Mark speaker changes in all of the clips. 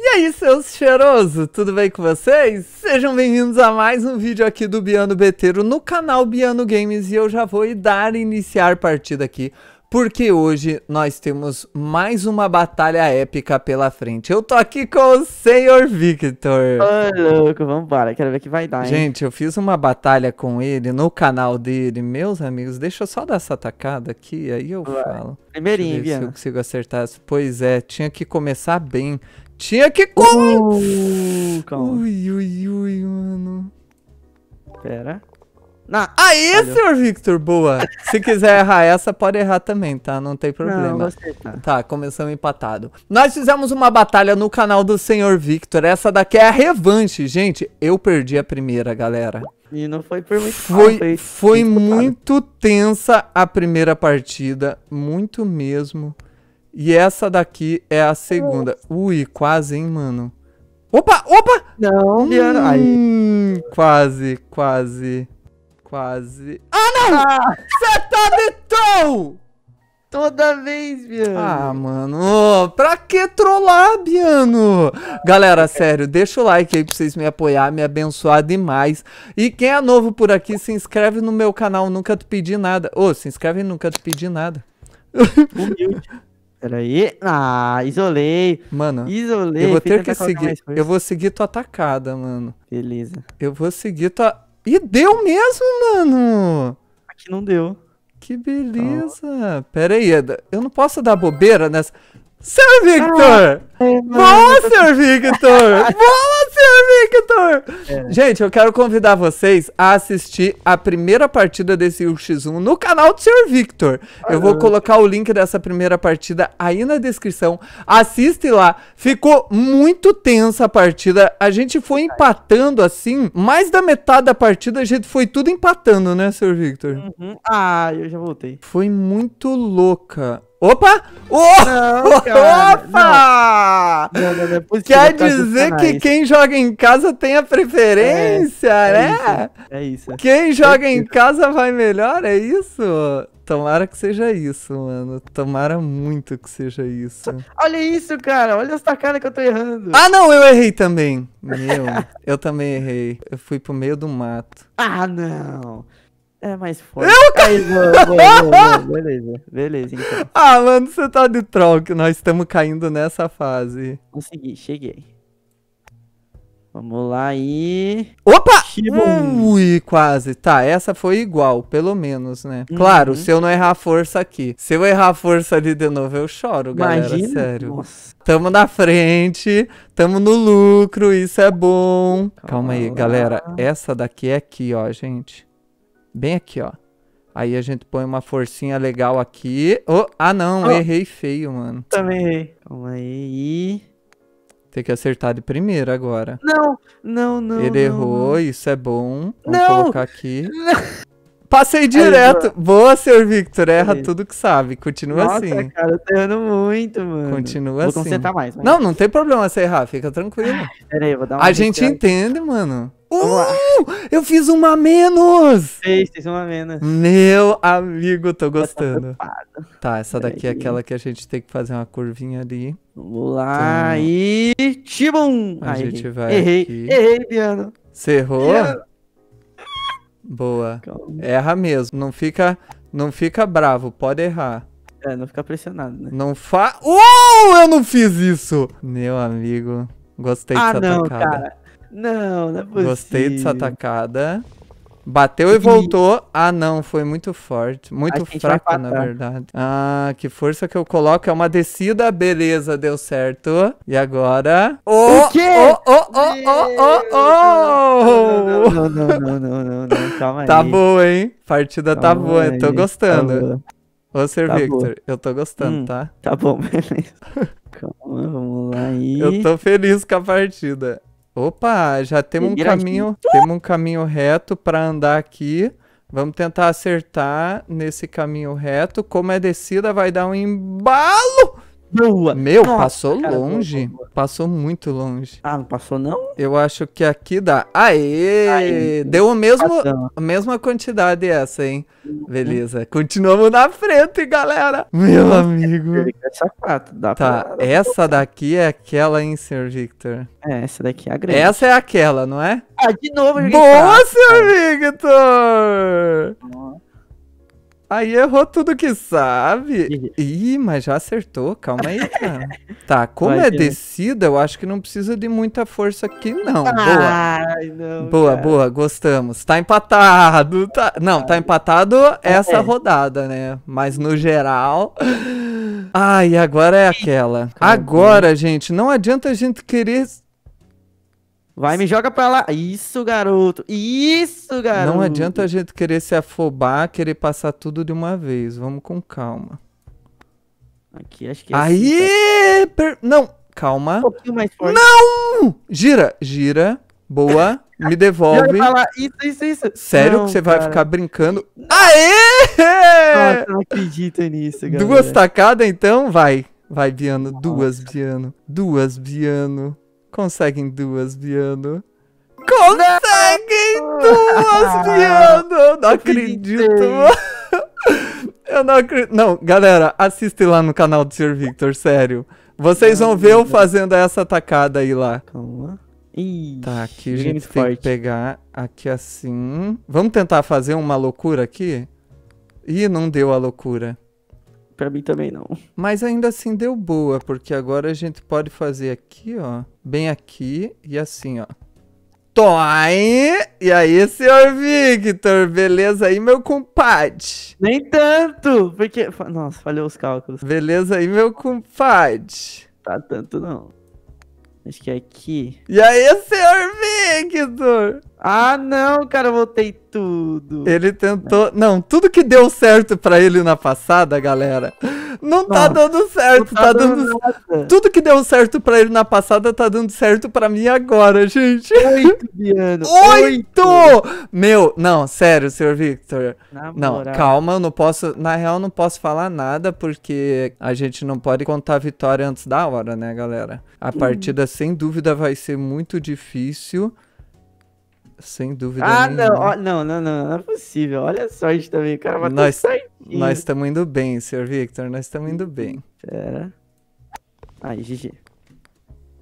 Speaker 1: E aí, seus cheirosos, tudo bem com vocês? Sejam bem-vindos a mais um vídeo aqui do Biano Beteiro no canal Biano Games e eu já vou dar iniciar partida aqui porque hoje nós temos mais uma batalha épica pela frente. Eu tô aqui com o Senhor Victor. Ô, louco, vambora, quero ver o que vai dar, hein? Gente, eu fiz uma batalha com ele no canal dele. Meus amigos, deixa eu só dar essa tacada aqui, aí eu falo. Primeirinho, Viana. Se eu consigo acertar. Pois é, tinha que começar bem. Tinha que... Uh, calma. Ui, ui, ui, mano. Pera. Na... Aí, Valeu. senhor Victor, boa. Se quiser errar essa, pode errar também, tá? Não tem problema. Não, você tá. tá, começamos empatado. Nós fizemos uma batalha no canal do senhor Victor. Essa daqui é a revanche, gente. Eu perdi a primeira, galera. E não foi por muito Foi, foi, foi muito tensa a primeira partida. Muito mesmo. E essa daqui é a segunda. Ui, quase, hein, mano. Opa, opa! Não, Liana. Hum, quase, quase. Quase. Ah, não! Ah! Você tá de troll! Toda vez, Biano. Ah, mano. Pra que trollar, Biano? Galera, sério, deixa o like aí pra vocês me apoiar, me abençoar demais. E quem é novo por aqui, se inscreve no meu canal Nunca Te Pedi Nada. Ô, oh, se inscreve Nunca Te Pedi Nada. Peraí. Ah, isolei. Mano, isolei. Eu vou ter que seguir. Eu vou seguir tua atacada, mano. Beleza. Eu vou seguir tua. E deu mesmo, mano! Aqui não deu. Que beleza! Então... Pera aí, eu não posso dar bobeira nessa. Seu Victor! Ah, é, Boa, seu Victor! Boa, Senhor Victor! É. Gente, eu quero convidar vocês a assistir a primeira partida desse UX1 no canal do Sr. Victor. eu vou colocar o link dessa primeira partida aí na descrição. Assiste lá. Ficou muito tensa a partida. A gente foi empatando assim. Mais da metade da partida a gente foi tudo empatando, né, Sr. Victor? Uhum. Ah, eu já voltei. Foi muito louca. Opa! Oh, não, cara, opa! Não. Não, é Quer dizer que quem joga em casa tem a preferência, é, é né? É isso. É isso. Quem joga em casa vai melhor, é isso? Tomara que seja isso, mano. Tomara muito que seja isso. Olha isso, cara. Olha essa cara que eu tô errando. Ah, não, eu errei também. Meu, eu também errei. Eu fui pro meio do mato. Ah, não. É mais forte. Eu, caí, Aí, boa, boa, boa, beleza, beleza. Então. Ah, mano, você tá de troll que nós estamos caindo nessa fase. Consegui, cheguei. Vamos lá e... Opa! Ui, quase. Tá, essa foi igual, pelo menos, né? Uhum. Claro, se eu não errar a força aqui. Se eu errar a força ali de novo, eu choro, Imagina? galera, sério. Nossa. Tamo na frente, tamo no lucro, isso é bom. Calma, Calma aí, galera. Essa daqui é aqui, ó, gente. Bem aqui, ó. Aí a gente põe uma forcinha legal aqui. Oh, ah, não, oh. errei feio, mano. Também errei. Calma aí. Tem que acertar de primeira agora. Não, não, não. Ele não, errou, não. isso é bom. Vamos não. colocar aqui. Não. Passei direto. Aí, Boa, senhor Victor. Erra Aí. tudo que sabe. Continua Nossa, assim. Nossa, cara, eu tô errando muito, mano. Continua vou assim. Vou concentrar mais. Mas... Não, não tem problema você errar. Fica tranquilo. Ai, ah, pera aí, vou dar uma A gente entende, mano. Uh, eu fiz uma menos! Fez, fez uma menos. Meu amigo, tô tá gostando. Tá, essa daqui é aquela que a gente tem que fazer uma curvinha ali. Vamos lá Aí, e... Tibum! A gente vai Errei, aqui. errei, Biano. Você errou? Biano. Boa. Calma. Erra mesmo, não fica, não fica bravo, pode errar. É, não fica pressionado, né? Não fa... Uh, eu não fiz isso! Meu amigo, gostei ah, dessa não, tacada. Cara. Não, não é possível. Gostei dessa atacada. Bateu e voltou. Ah, não, foi muito forte. Muito fraco, na verdade. Ah, que força que eu coloco. É uma descida, beleza, deu certo. E agora. Oh, o quê? Oh, oh, oh, oh, oh, oh! Não, não, não, não, não, não, calma tá aí. Tá boa, hein? Partida tá boa, eu tô gostando. Tá Ô, Sir tá Victor, eu tô gostando, hum, tá? Tá bom, beleza. Calma, vamos lá aí. Eu tô feliz com a partida. Opa, já temos um caminho, uh! temos um caminho reto para andar aqui. Vamos tentar acertar nesse caminho reto. Como é descida, vai dar um embalo. Boa. Meu, Nossa, passou cara, longe. Boa, boa. Passou muito longe. Ah, não passou não? Eu acho que aqui dá. Aê! Aê deu o mesmo, a mesma quantidade essa, hein? Uhum. Beleza. Continuamos na frente, galera. Meu amigo. É essa quatro, dá tá, pra... essa daqui é aquela, hein, Sr. Victor? É, essa daqui é a grande. Essa é aquela, não é? Ah, de novo. Boa, Sr. Victor! Nossa. Aí errou tudo que sabe. Ih, mas já acertou, calma aí, cara. Tá, como Vai, é descida, eu acho que não precisa de muita força aqui, não. Boa. Ai, não, boa, cara. boa, gostamos. Tá empatado. Tá... Não, tá empatado é, essa é. rodada, né? Mas no geral. Ai, agora é aquela. Agora, gente, não adianta a gente querer Vai, me joga pra lá. Isso, garoto. Isso, garoto. Não adianta a gente querer se afobar, querer passar tudo de uma vez. Vamos com calma. Aqui, acho que é Aí! Assim, tá? per... Não, calma. Um pouquinho mais forte. Não! Gira, gira. Boa. Me devolve. Isso, isso, isso. Sério não, que você cara. vai ficar brincando? Aê! Nossa, não acredito nisso, galera. Duas tacadas, então? Vai. Vai, Biano. Duas, Biano. Duas, Biano. Conseguem duas, Biano. Conseguem não! duas, Biano! Eu não acredito. Eu não acredito. Não, galera, assiste lá no canal do Sr. Victor, sério. Vocês vão ver eu fazendo essa atacada aí lá. Calma. tá, aqui a gente tem que pegar aqui assim. Vamos tentar fazer uma loucura aqui? Ih, não deu a loucura para mim também não. Mas ainda assim deu boa, porque agora a gente pode fazer aqui, ó, bem aqui e assim, ó. Toy! E aí, senhor Victor, beleza aí, meu compadre? Nem tanto, porque... Nossa, falhei os cálculos. Beleza aí, meu compadre? Tá tanto não. Acho que é aqui. E aí, senhor Victor? Ah, não, cara, eu voltei tudo. Ele tentou. Não, tudo que deu certo para ele na passada, galera. Não tá dando certo. Tá, tá, dando, dando Tudo que deu certo pra ele na passada tá dando certo pra mim agora, gente. Oito, Biano. Oito! Oito! Meu, não, sério, senhor Victor. Na não, moral. calma, eu não posso. Na real, não posso falar nada, porque a gente não pode contar a vitória antes da hora, né, galera? A partida, hum. sem dúvida, vai ser muito difícil. Sem dúvida ah, nenhuma. não, não, não, não, é possível. Olha só gente também, o cara matou nós, Nós estamos indo bem, senhor Victor, nós estamos indo bem. Pera. Aí, GG.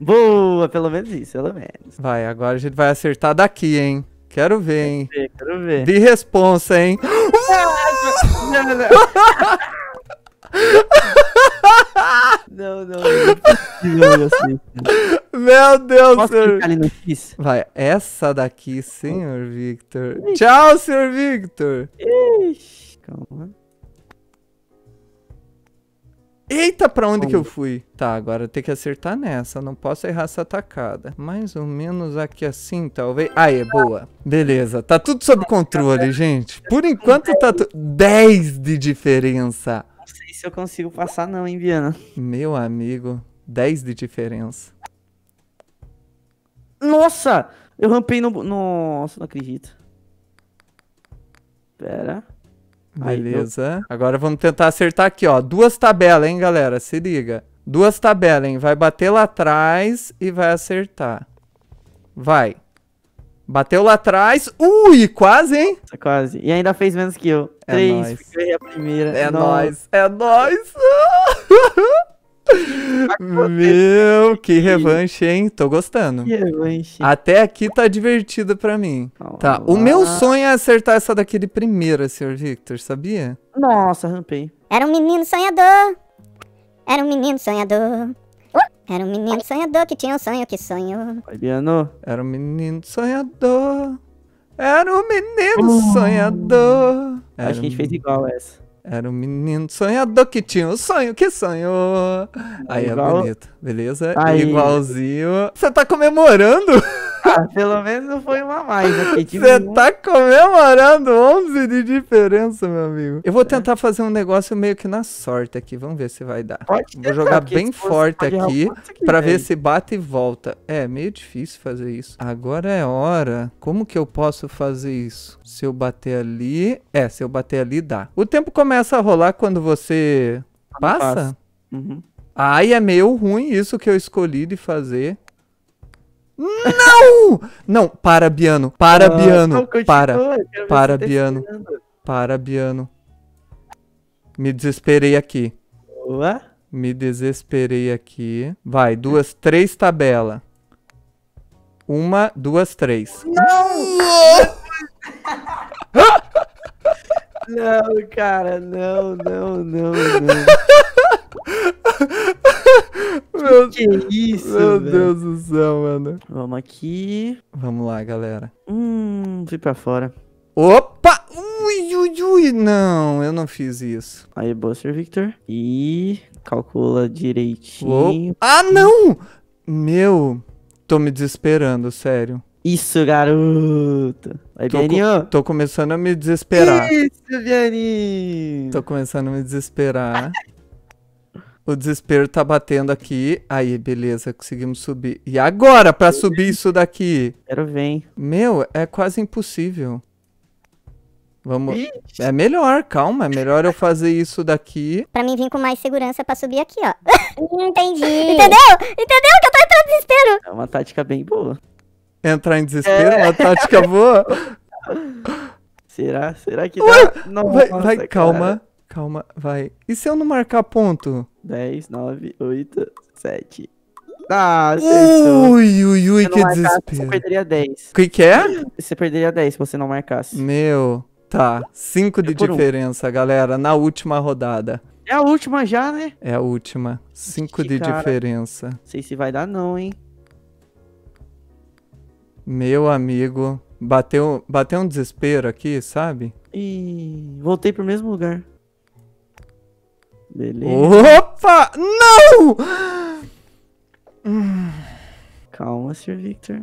Speaker 1: Boa, pelo menos isso, pelo menos. Vai, agora a gente vai acertar daqui, hein? Quero ver, hein? Quero ver. Quero ver. De responsa, hein? não, não, não. Não, não, não. Meu Deus, Posso senhor. Ali no X? Vai, essa daqui, senhor Victor. Ixi. Tchau, senhor Victor. Ixi, calma. Eita, pra onde Bom, que eu fui? Tá, agora eu tenho que acertar nessa. Não posso errar essa atacada. Mais ou menos aqui assim, talvez. Aí, é boa. Beleza, tá tudo sob controle, gente. Por enquanto tá... tudo. 10 de diferença se eu consigo passar não, hein, Viana? Meu amigo, 10 de diferença. Nossa! Eu rampei no... Nossa, não acredito. Pera.
Speaker 2: Beleza.
Speaker 1: Aí, Agora vamos tentar acertar aqui, ó. Duas tabelas, hein, galera? Se liga. Duas tabelas, hein? Vai bater lá atrás e vai acertar. Vai. Bateu lá atrás. Ui, quase, hein? Quase. E ainda fez menos que eu. É Três, nóis. fiquei a primeira. É nóis, é nóis. Meu, que revanche, hein? Tô gostando. Que revanche. Até aqui tá divertido pra mim. Olá. Tá, o meu sonho é acertar essa daqui de primeira, senhor Victor, sabia? Nossa, rampei. Era um menino sonhador. Era um menino sonhador. Era um menino sonhador que tinha um sonho que sonhou. Fabiano, era um menino sonhador. Era um menino uh. sonhador. Era Acho que a gente fez igual essa. Era um menino sonhador que tinha um sonho que sonhou. Aí é, igual... é bonito, beleza? Aí. Igualzinho. Você tá comemorando? pelo menos foi uma mais aqui. Né? Você tá comemorando 11 de diferença, meu amigo. Eu vou tentar fazer um negócio meio que na sorte aqui. Vamos ver se vai dar. Pode vou jogar bem forte aqui para ver se bate e volta. É meio difícil fazer isso. Agora é hora. Como que eu posso fazer isso? Se eu bater ali. É, se eu bater ali, dá. O tempo começa a rolar quando você passa? Uhum. Ai, é meio ruim isso que eu escolhi de fazer. Não! Não, para, Biano. Para, ah, Biano. Não, para. Para, Biano. Para, Biano. Me desesperei aqui. Boa. Me desesperei aqui. Vai, duas, três tabela. Uma, duas, três. Não! Não, cara, não, não, não, não. que isso, Meu Deus do céu, mano. Vamos aqui. Vamos lá, galera. Hum, fui pra fora. Opa! Ui, ui, ui. Não, eu não fiz isso. Aí, Buster Victor. E... Calcula direitinho. Oh. Ah, não! Meu... Tô me desesperando, sério. Isso, garoto. Vai, tô, co tô começando a me desesperar. Isso, Vianinho. Tô começando a me desesperar. O desespero tá batendo aqui. Aí, beleza, conseguimos subir. E agora pra subir isso daqui? Quero ver. hein? Meu, é quase impossível. Vamos. Ixi. É melhor, calma. É melhor eu fazer isso daqui. Pra mim vir com mais segurança pra subir aqui, ó. Entendi. Entendeu? Entendeu que eu tô entrando em desespero. É uma tática bem boa. Entrar em desespero é uma é. tática boa? Será? Será que Ué? dá? Nossa, vai, vai calma. Calma, vai. E se eu não marcar ponto? 10, 9, 8, 7. Ah, acertou. Ui, ui, ui, que marcasse, desespero. Você perderia 10. O que, que é? Você perderia 10 se você não marcasse. Meu, tá. 5 de é diferença, um. galera, na última rodada. É a última já, né? É a última. 5 de cara. diferença. Não sei se vai dar não, hein? Meu amigo, bateu, bateu um desespero aqui, sabe? E voltei pro mesmo lugar. Beleza. Opa! Não! Calma, Sr. Victor.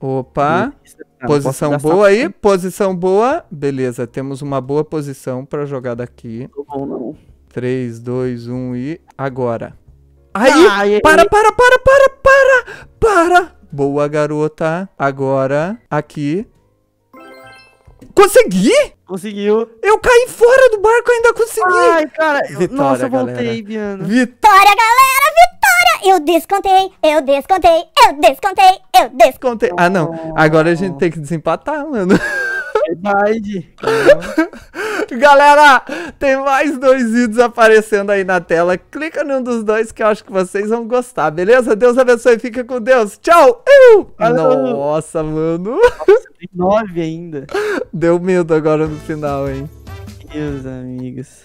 Speaker 1: Opa! Ah, posição boa aí, tempo. posição boa. Beleza, temos uma boa posição pra jogar daqui. Não, bom, não. 3, 2, 1 e agora. Aí! Ai, para, para, para, para, para! Para! Boa, garota. Agora, aqui. Consegui! Conseguiu. Eu caí fora do barco, ainda consegui. Ai, cara. Vitória, Nossa, voltei, galera. Biana. Vitória, galera, vitória. Eu descontei, eu descontei, eu descontei, eu descontei. Ah, não. Agora a gente oh. tem que desempatar, mano. Verdade. Tá Galera, tem mais dois vídeos aparecendo aí na tela. Clica num dos dois que eu acho que vocês vão gostar, beleza? Deus abençoe, fica com Deus. Tchau! Uh! Nossa, mano. nove ainda. Deu medo agora no final, hein? Meus amigos.